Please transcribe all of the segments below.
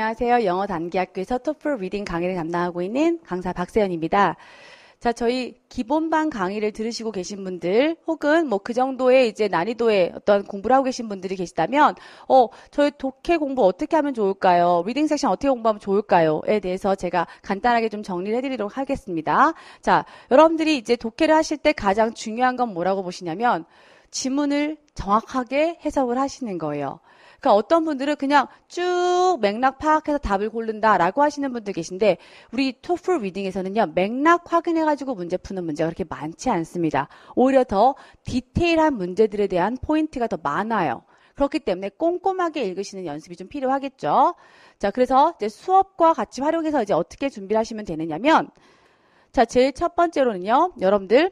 안녕하세요. 영어 단기학교에서 토플 리딩 강의를 담당하고 있는 강사 박세연입니다. 자, 저희 기본반 강의를 들으시고 계신 분들 혹은 뭐 그 정도의 이제 난이도의 어떤 공부를 하고 계신 분들이 계시다면 어, 저희 독해 공부 어떻게 하면 좋을까요? 리딩 섹션 어떻게 공부하면 좋을까요?에 대해서 제가 간단하게 좀 정리를 해 드리도록 하겠습니다. 자, 여러분들이 이제 독해를 하실 때 가장 중요한 건 뭐라고 보시냐면 지문을 정확하게 해석을 하시는 거예요. 그러니까 어떤 분들은 그냥 쭉 맥락 파악해서 답을 고른다라고 하시는 분들 계신데 우리 토플 리딩에서는요 맥락 확인해가지고 문제 푸는 문제가 그렇게 많지 않습니다. 오히려 더 디테일한 문제들에 대한 포인트가 더 많아요. 그렇기 때문에 꼼꼼하게 읽으시는 연습이 좀 필요하겠죠. 자, 그래서 이제 수업과 같이 활용해서 이제 어떻게 준비를 하시면 되느냐면, 자, 제일 첫 번째로는요, 여러분들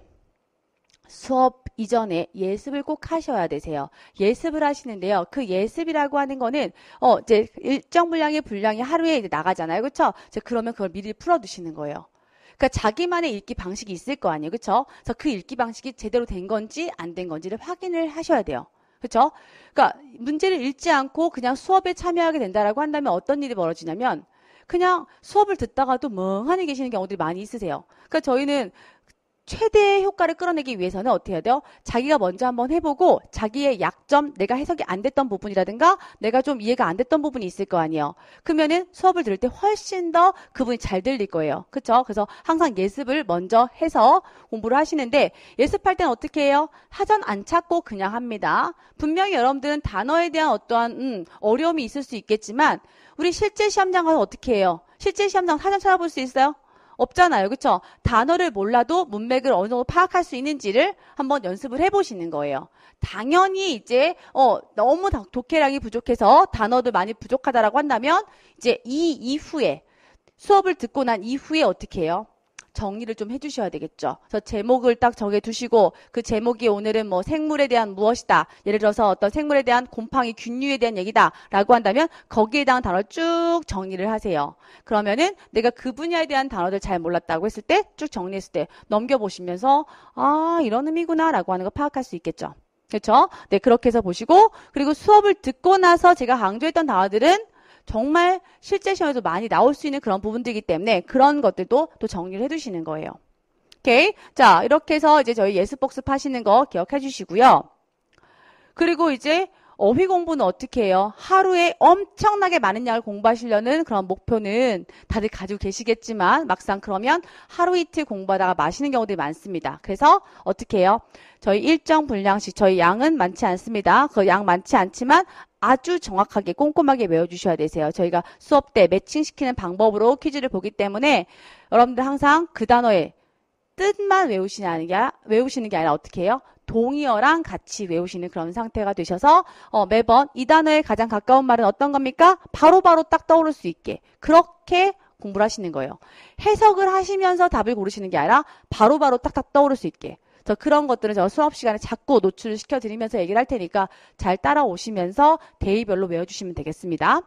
수업 이전에 예습을 꼭 하셔야 되세요. 예습을 하시는데요. 그 예습이라고 하는 거는 어 이제 일정 분량의 분량이 하루에 이제 나가잖아요. 그렇죠? 그러면 그걸 미리 풀어 두시는 거예요. 그러니까 자기만의 읽기 방식이 있을 거 아니에요. 그렇죠? 그래서 그 읽기 방식이 제대로 된 건지 안 된 건지를 확인을 하셔야 돼요. 그렇죠? 그러니까 문제를 읽지 않고 그냥 수업에 참여하게 된다라고 한다면 어떤 일이 벌어지냐면 그냥 수업을 듣다가도 멍하니 계시는 경우들이 많이 있으세요. 그러니까 저희는 최대의 효과를 끌어내기 위해서는 어떻게 해야 돼요? 자기가 먼저 한번 해보고 자기의 약점, 내가 해석이 안 됐던 부분이라든가 내가 좀 이해가 안 됐던 부분이 있을 거 아니에요. 그러면은 수업을 들을 때 훨씬 더 그분이 잘 들릴 거예요. 그렇죠? 그래서 항상 예습을 먼저 해서 공부를 하시는데 예습할 땐 어떻게 해요? 사전 안 찾고 그냥 합니다. 분명히 여러분들은 단어에 대한 어떠한 음, 어려움이 있을 수 있겠지만 우리 실제 시험장 가서 어떻게 해요? 실제 시험장 사전 찾아볼 수 있어요? 없잖아요. 그렇죠? 단어를 몰라도 문맥을 어느 정도 파악할 수 있는지를 한번 연습을 해보시는 거예요. 당연히 이제 어 너무 독해량이 부족해서 단어도 많이 부족하다라고 한다면 이제 이 이후에 수업을 듣고 난 이후에 어떻게 해요? 정리를 좀 해주셔야 되겠죠. 그래서 제목을 딱 정해두시고 그 제목이 오늘은 뭐 생물에 대한 무엇이다. 예를 들어서 어떤 생물에 대한 곰팡이 균류에 대한 얘기다라고 한다면 거기에 대한 단어 를쭉 정리를 하세요. 그러면은 내가 그 분야에 대한 단어들 잘 몰랐다고 했을 때 쭉 정리했을 때 넘겨보시면서 아 이런 의미구나라고 하는 거 파악할 수 있겠죠. 그렇죠? 네 그렇게 해서 보시고 그리고 수업을 듣고 나서 제가 강조했던 단어들은 정말 실제 시험에서 많이 나올 수 있는 그런 부분들이기 때문에 그런 것들도 또 정리를 해두시는 거예요. 오케이? 자 이렇게 해서 이제 저희 예습복습 하시는 거 기억해 주시고요. 그리고 이제 어휘 공부는 어떻게 해요? 하루에 엄청나게 많은 양을 공부하시려는 그런 목표는 다들 가지고 계시겠지만 막상 그러면 하루 이틀 공부하다가 마시는 경우들이 많습니다. 그래서 어떻게 해요? 저희 일정 분량씩 저희 양은 많지 않습니다. 그 양 많지 않지만 아주 정확하게 꼼꼼하게 외워주셔야 되세요. 저희가 수업 때 매칭시키는 방법으로 퀴즈를 보기 때문에 여러분들 항상 그단어에 뜻만 외우시는 게 외우시는 게 아니라 어떻게 해요? 동의어랑 같이 외우시는 그런 상태가 되셔서 어, 매번 이 단어에 가장 가까운 말은 어떤 겁니까? 바로바로 바로 딱 떠오를 수 있게 그렇게 공부를 하시는 거예요. 해석을 하시면서 답을 고르시는 게 아니라 바로바로 바로 딱딱 떠오를 수 있게 저 그런 것들은 저 수업 시간에 자꾸 노출을 시켜드리면서 얘기를 할 테니까 잘 따라오시면서 대의별로 외워주시면 되겠습니다.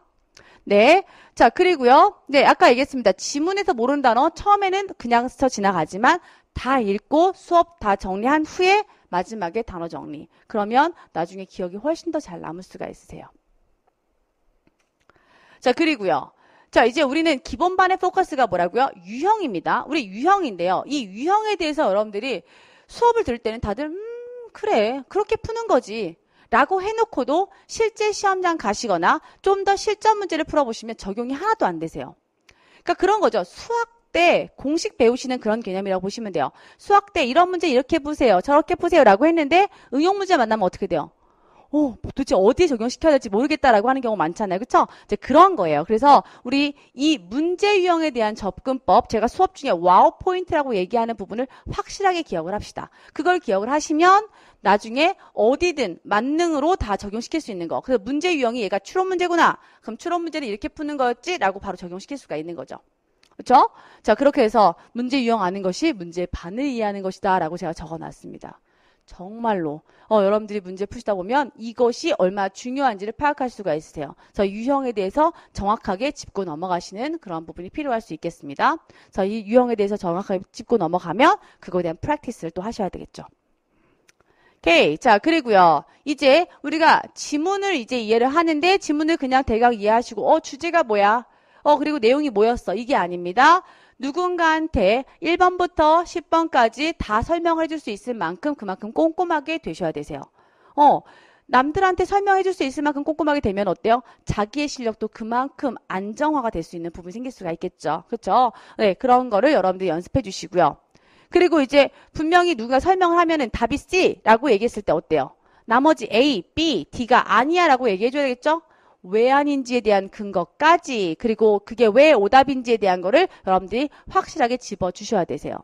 네. 자, 그리고요. 네, 아까 얘기했습니다. 지문에서 모르는 단어 처음에는 그냥 스쳐 지나가지만 다 읽고 수업 다 정리한 후에 마지막에 단어 정리. 그러면 나중에 기억이 훨씬 더 잘 남을 수가 있으세요. 자, 그리고요. 자, 이제 우리는 기본반의 포커스가 뭐라고요? 유형입니다. 우리 유형인데요. 이 유형에 대해서 여러분들이 수업을 들을 때는 다들 음, 그래. 그렇게 푸는 거지. 라고 해놓고도 실제 시험장 가시거나 좀 더 실전 문제를 풀어보시면 적용이 하나도 안 되세요. 그러니까 그런 거죠. 수학 때 공식 배우시는 그런 개념이라고 보시면 돼요. 수학 때 이런 문제 이렇게 보세요 저렇게 보세요 라고 했는데 응용 문제 만나면 어떻게 돼요? 어, 도대체 어디에 적용시켜야 될지 모르겠다라고 하는 경우 많잖아요. 그쵸? 이제 그런 거예요. 그래서 우리 이 문제 유형에 대한 접근법, 제가 수업 중에 와우 포인트라고 얘기하는 부분을 확실하게 기억을 합시다. 그걸 기억을 하시면 나중에 어디든 만능으로 다 적용시킬 수 있는 거. 그래서 문제 유형이 얘가 추론 문제구나. 그럼 추론 문제는 이렇게 푸는 거였지라고 바로 적용시킬 수가 있는 거죠. 그렇죠? 자 그렇게 해서 문제 유형 아는 것이 문제의 반을 이해하는 것이다 라고 제가 적어놨습니다. 정말로 어, 여러분들이 문제 푸시다 보면 이것이 얼마나 중요한지를 파악할 수가 있으세요. 그래서 유형에 대해서 정확하게 짚고 넘어가시는 그런 부분이 필요할 수 있겠습니다. 그래서 이 유형에 대해서 정확하게 짚고 넘어가면 그거에 대한 프랙티스를 또 하셔야 되겠죠. 오케이. 자, 그리고요. 이제 우리가 지문을 이제 이해를 하는데 지문을 그냥 대강 이해하시고 어, 주제가 뭐야? 어 그리고 내용이 뭐였어? 이게 아닙니다. 누군가한테 1번부터 10번까지 다 설명을 해줄 수 있을 만큼 그만큼 꼼꼼하게 되셔야 되세요. 어 남들한테 설명해 줄 수 있을 만큼 꼼꼼하게 되면 어때요? 자기의 실력도 그만큼 안정화가 될 수 있는 부분이 생길 수가 있겠죠. 그렇죠? 네, 그런 거를 여러분들이 연습해 주시고요. 그리고 이제 분명히 누가 설명을 하면은 답이 C라고 얘기했을 때 어때요? 나머지 A, B, D가 아니야라고 얘기해 줘야겠죠? 왜 아닌지에 대한 근거까지 그리고 그게 왜 오답인지에 대한 거를 여러분들이 확실하게 집어주셔야 되세요.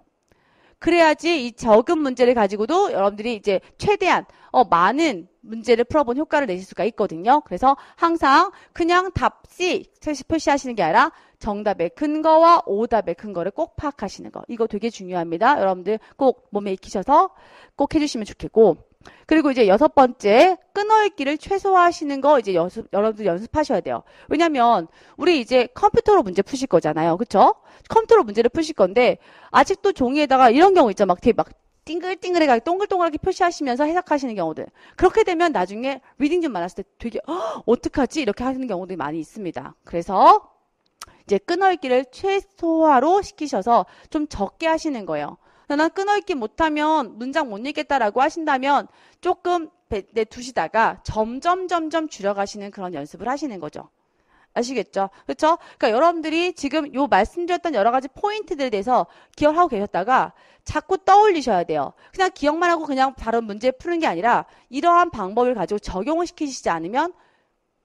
그래야지 이 적은 문제를 가지고도 여러분들이 이제 최대한 어, 많은 문제를 풀어본 효과를 내실 수가 있거든요. 그래서 항상 그냥 답 C 표시하시는 게 아니라 정답의 근거와 오답의 근거를 꼭 파악하시는 거. 이거 되게 중요합니다. 여러분들 꼭 몸에 익히셔서 꼭 해주시면 좋겠고 그리고 이제 여섯 번째 끊어읽기를 최소화하시는 거 이제 연습, 여러분들 연습하셔야 돼요. 왜냐면 하 우리 이제 컴퓨터로 문제 푸실 거잖아요. 그쵸? 컴퓨터로 문제를 푸실 건데 아직도 종이에다가 이런 경우 있죠. 막 되게 막 띵글띵글하게 동글동글하게 표시하시면서 해석하시는 경우들. 그렇게 되면 나중에 리딩 좀 많았을 때 되게 어, 어떡하지? 이렇게 하시는 경우들이 많이 있습니다. 그래서 이제 끊어읽기를 최소화로 시키셔서 좀 적게 하시는 거예요. 나 끊어읽기 못하면 문장 못 읽겠다라고 하신다면 조금 내두시다가 점점 점점 줄여가시는 그런 연습을 하시는 거죠. 아시겠죠? 그렇죠? 그러니까 여러분들이 지금 요 말씀드렸던 여러 가지 포인트들에 대해서 기억하고 계셨다가 자꾸 떠올리셔야 돼요. 그냥 기억만 하고 그냥 다른 문제 푸는 게 아니라 이러한 방법을 가지고 적용을 시키시지 않으면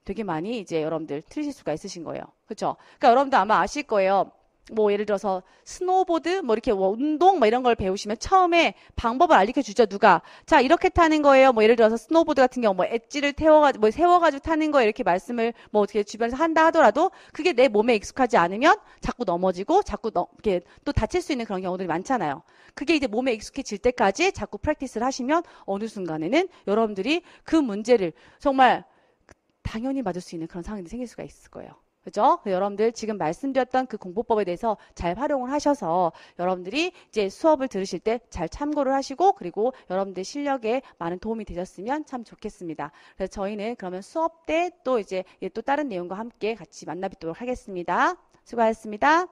되게 많이 이제 여러분들 틀리실 수가 있으신 거예요. 그렇죠? 그러니까 여러분도 아마 아실 거예요. 뭐 예를 들어서 스노보드 뭐 이렇게 뭐 운동 뭐 이런 걸 배우시면 처음에 방법을 알려 주죠 누가 자 이렇게 타는 거예요 뭐 예를 들어서 스노보드 같은 경우 뭐 엣지를 태워가지고 뭐 세워가지고 타는 거 이렇게 말씀을 뭐 어떻게 주변에서 한다 하더라도 그게 내 몸에 익숙하지 않으면 자꾸 넘어지고 자꾸 이렇게 또 다칠 수 있는 그런 경우들이 많잖아요 그게 이제 몸에 익숙해질 때까지 자꾸 프랙티스를 하시면 어느 순간에는 여러분들이 그 문제를 정말 당연히 맞을 수 있는 그런 상황이 생길 수가 있을 거예요. 그죠? 여러분들 지금 말씀드렸던 그 공부법에 대해서 잘 활용을 하셔서 여러분들이 이제 수업을 들으실 때 잘 참고를 하시고 그리고 여러분들 실력에 많은 도움이 되셨으면 참 좋겠습니다. 그래서 저희는 그러면 수업 때 또 이제 또 다른 내용과 함께 같이 만나 뵙도록 하겠습니다. 수고하셨습니다.